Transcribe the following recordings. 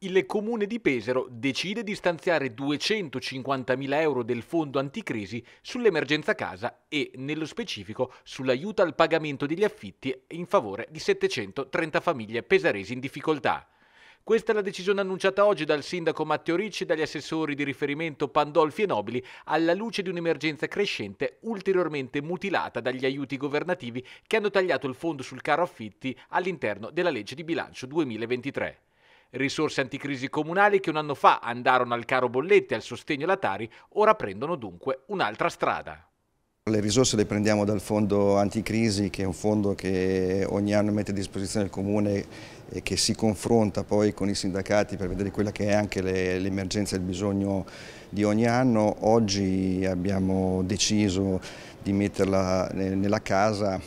il comune di Pesaro decide di stanziare 250.000 euro del fondo anticrisi sull'emergenza casa e, nello specifico, sull'aiuto al pagamento degli affitti in favore di 730 famiglie pesaresi in difficoltà. Questa è la decisione annunciata oggi dal sindaco Matteo Ricci e dagli assessori di riferimento Pandolfi e Nobili alla luce di un'emergenza crescente ulteriormente mutilata dagli aiuti governativi che hanno tagliato il fondo sul caro affitti all'interno della legge di bilancio 2023. Risorse anticrisi comunali che un anno fa andarono al caro bollette e al sostegno Latari, ora prendono dunque un'altra strada. Le risorse le prendiamo dal fondo anticrisi che è un fondo che ogni anno mette a disposizione il Comune e che si confronta poi con i sindacati per vedere quella che è anche l'emergenza e il bisogno di ogni anno. Oggi abbiamo deciso di metterla nella casa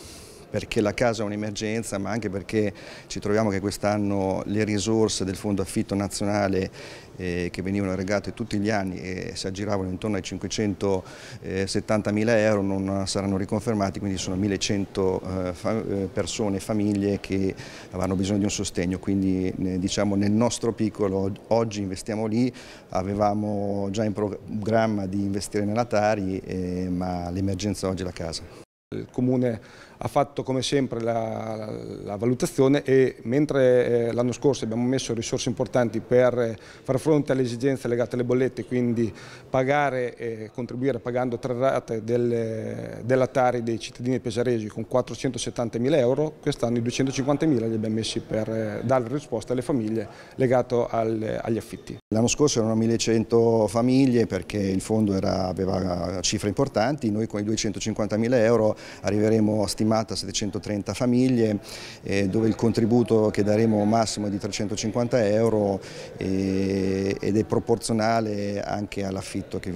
perché la casa è un'emergenza ma anche perché ci troviamo che quest'anno le risorse del fondo affitto nazionale eh, che venivano regate tutti gli anni e si aggiravano intorno ai 570 mila euro non saranno riconfermati, quindi sono 1100 eh, fa, eh, persone, famiglie che avranno bisogno di un sostegno, quindi eh, diciamo nel nostro piccolo oggi investiamo lì, avevamo già in programma di investire nella Tari, eh, ma l'emergenza oggi è la casa. Il comune ha fatto come sempre la, la valutazione e mentre eh, l'anno scorso abbiamo messo risorse importanti per eh, far fronte alle esigenze legate alle bollette, quindi pagare e eh, contribuire pagando tre rate del, eh, Tari dei cittadini pesaresi con 470 mila euro, quest'anno i 250 mila li abbiamo messi per eh, dare risposta alle famiglie legato al, agli affitti. L'anno scorso erano 1100 famiglie perché il fondo era, aveva cifre importanti, noi con i 250 mila euro arriveremo a stimati stimata 730 famiglie eh, dove il contributo che daremo massimo è di 350 euro eh, ed è proporzionale anche all'affitto che,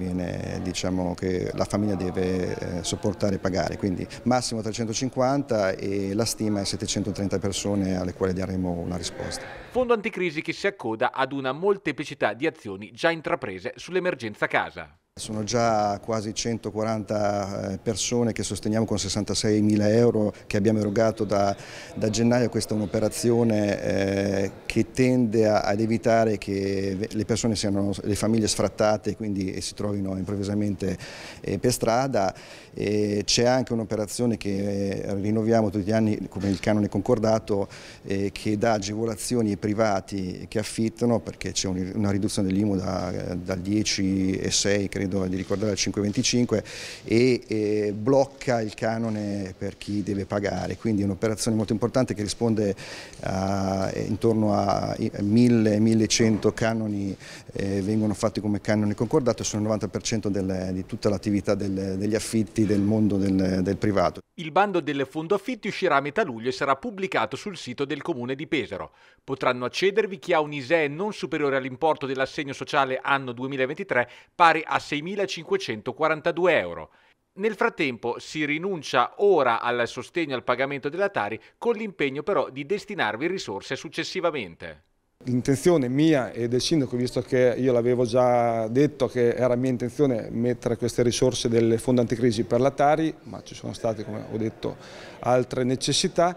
diciamo, che, la famiglia deve eh, sopportare e pagare, quindi massimo 350 e la stima è 730 persone alle quali daremo una risposta. Fondo anticrisi che si accoda ad una molteplicità di azioni già intraprese sull'emergenza casa. Sono già quasi 140 eh, persone che sosteniamo con 66 mila euro che abbiamo erogato da, da gennaio. Questa è un'operazione eh, che tende a, ad evitare che le persone siano, le famiglie sfrattate quindi, e si trovino improvvisamente eh, per strada. C'è anche un'operazione che eh, rinnoviamo tutti gli anni come il canone concordato eh, che dà agevolazioni ai privati che affittano perché c'è un, una riduzione dell'IMU da, dal 10,6 credo credo di ricordare al 5,25 e eh, blocca il canone per chi deve pagare, quindi è un'operazione molto importante che risponde a, eh, intorno a 1000-1100 canoni eh, vengono fatti come canone concordato e sono il 90% del, di tutta l'attività degli affitti del mondo del, del privato. Il bando del fondo affitti uscirà a metà luglio e sarà pubblicato sul sito del comune di Pesaro. Potranno accedervi chi ha un ISEE non superiore all'importo dell'assegno sociale anno 2023 pari a 6.000 6.542 euro. Nel frattempo si rinuncia ora al sostegno al pagamento della Tari con l'impegno però di destinarvi risorse successivamente. L'intenzione mia e del sindaco, visto che io l'avevo già detto che era mia intenzione mettere queste risorse del fondo anticrisi per la Tari, ma ci sono state, come ho detto, altre necessità,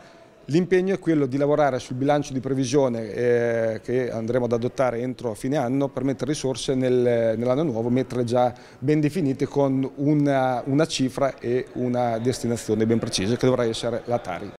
L'impegno è quello di lavorare sul bilancio di previsione eh, che andremo ad adottare entro fine anno per mettere risorse nel, nell'anno nuovo, mettere già ben definite con una, una cifra e una destinazione ben precisa che dovrà essere la Tari.